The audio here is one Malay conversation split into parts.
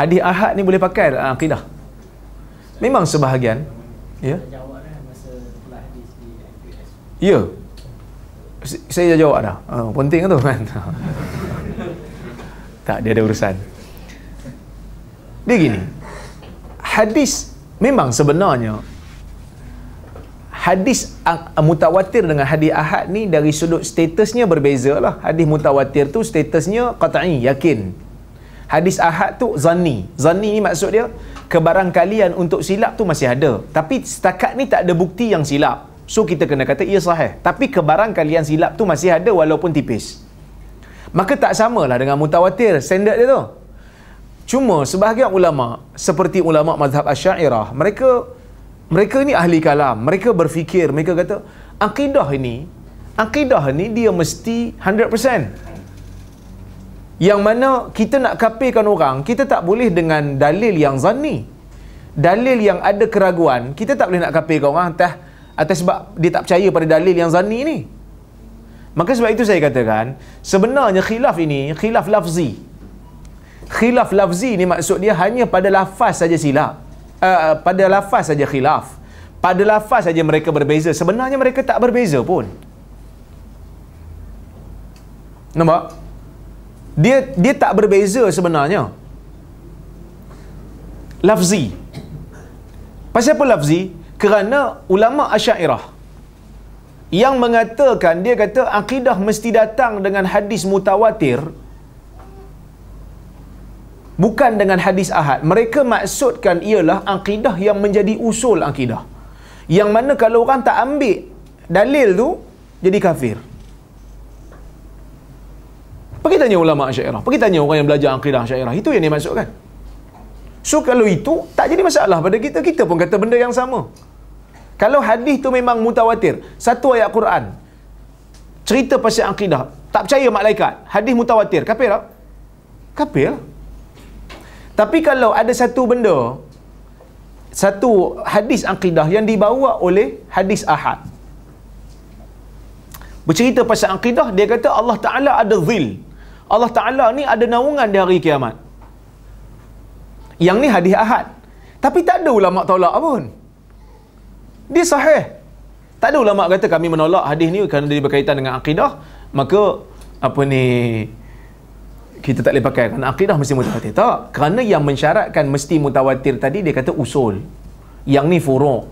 hadis ahad ni boleh pakai uh, akidah memang sebahagian ya ya saya dah jawab dah uh, penting tu kan tak dia ada urusan Dia gini, hadis memang sebenarnya hadis mutawatir dengan hadis ahad ni dari sudut statusnya berbeza lah hadis mutawatir tu statusnya kata'i yakin Hadis ahad tu zani. Zani ni maksud dia kebarangkalian untuk silap tu masih ada. Tapi setakat ni tak ada bukti yang silap. So kita kena kata ia sahih. Tapi kebarangkalian silap tu masih ada walaupun tipis. Maka tak samalah dengan mutawatir standard dia tu. Cuma sebahagian ulama seperti ulama mazhab Asy'ariyah, mereka mereka ni ahli kalam, mereka berfikir, mereka kata akidah ini akidah ni dia mesti yang mana kita nak kapirkan orang, kita tak boleh dengan dalil yang zani. Dalil yang ada keraguan, kita tak boleh nak kapirkan orang atas, atas sebab dia tak percaya pada dalil yang zani ni. Maka sebab itu saya katakan, sebenarnya khilaf ini, khilaf lafzi. Khilaf lafzi ni maksud dia hanya pada lafaz saja silap. Uh, eh, eh, pada lafaz saja khilaf. Pada lafaz saja mereka berbeza. Sebenarnya mereka tak berbeza pun. Nampak? Nampak? dia dia tak berbeza sebenarnya lafzi pasal apa lafzi kerana ulama asyairah yang mengatakan dia kata akidah mesti datang dengan hadis mutawatir bukan dengan hadis ahad mereka maksudkan ialah akidah yang menjadi usul akidah yang mana kalau orang tak ambil dalil tu jadi kafir Pergi tanya ulama syairah. Pergi tanya orang yang belajar akidah syairah. Itu yang dia maksudkan. So kalau itu, tak jadi masalah pada kita. Kita pun kata benda yang sama. Kalau hadis tu memang mutawatir. Satu ayat Quran. Cerita pasal akidah. Tak percaya malaikat. Hadis mutawatir. Kapir tak? Kapir. Tapi kalau ada satu benda, satu hadis akidah yang dibawa oleh hadis ahad. Bercerita pasal akidah, dia kata Allah Ta'ala ada zil. Allah Ta'ala ni ada naungan di hari kiamat. Yang ni hadis ahad. Tapi tak ada ulama' tolak pun. Dia sahih. Tak ada ulama' kata kami menolak hadis ni kerana dia berkaitan dengan akidah. Maka, apa ni, kita tak boleh pakai. Kerana akidah mesti mutawatir. Tak. Kerana yang mensyaratkan mesti mutawatir tadi, dia kata usul. Yang ni furuk.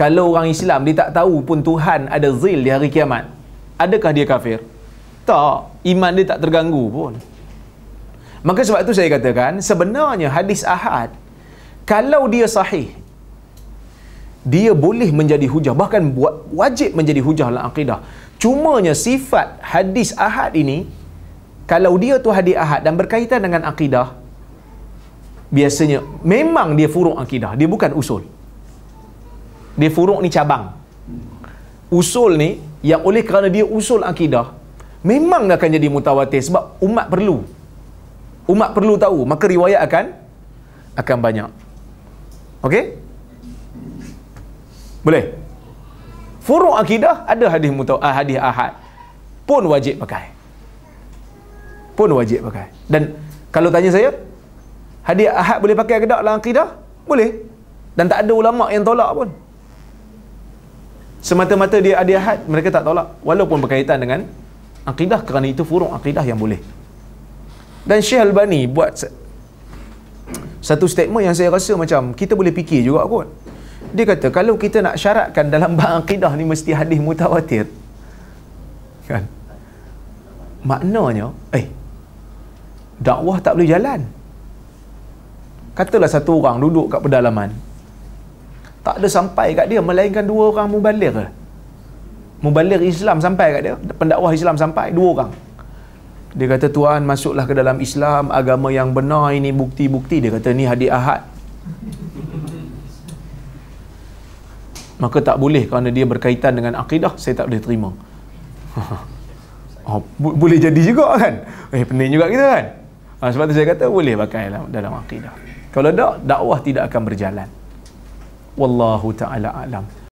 Kalau orang Islam, dia tak tahu pun Tuhan ada zil di hari kiamat. Adakah dia kafir? tak iman dia tak terganggu pun maka sebab tu saya katakan sebenarnya hadis ahad kalau dia sahih dia boleh menjadi hujah bahkan buat wajib menjadi hujah dalam akidah cumanya sifat hadis ahad ini kalau dia tu hadis ahad dan berkaitan dengan akidah biasanya memang dia furuk akidah dia bukan usul dia furuk ni cabang usul ni yang oleh kerana dia usul akidah memang akan jadi mutawatir sebab umat perlu umat perlu tahu maka riwayat akan akan banyak okey boleh furu akidah ada hadis mutaw ah, hadis ahad pun wajib pakai pun wajib pakai dan kalau tanya saya hadis ahad boleh pakai ke tak dalam akidah boleh dan tak ada ulama yang tolak pun semata-mata dia ada ahad mereka tak tolak walaupun berkaitan dengan akidah kerana itu furuk akidah yang boleh dan Syekh Bani buat satu statement yang saya rasa macam kita boleh fikir juga kot dia kata kalau kita nak syaratkan dalam bab akidah ni mesti hadis mutawatir kan maknanya eh dakwah tak boleh jalan katalah satu orang duduk kat pedalaman tak ada sampai kat dia melainkan dua orang mubalir ke mubalir Islam sampai kat dia pendakwah Islam sampai dua orang dia kata tuan masuklah ke dalam Islam agama yang benar ini bukti-bukti dia kata ni hadiah ahad maka tak boleh kerana dia berkaitan dengan akidah saya tak boleh terima oh, bu- boleh jadi juga kan eh pening juga kita kan ha, sebab tu saya kata boleh pakai dalam, dalam akidah kalau tak dakwah tidak akan berjalan wallahu taala alam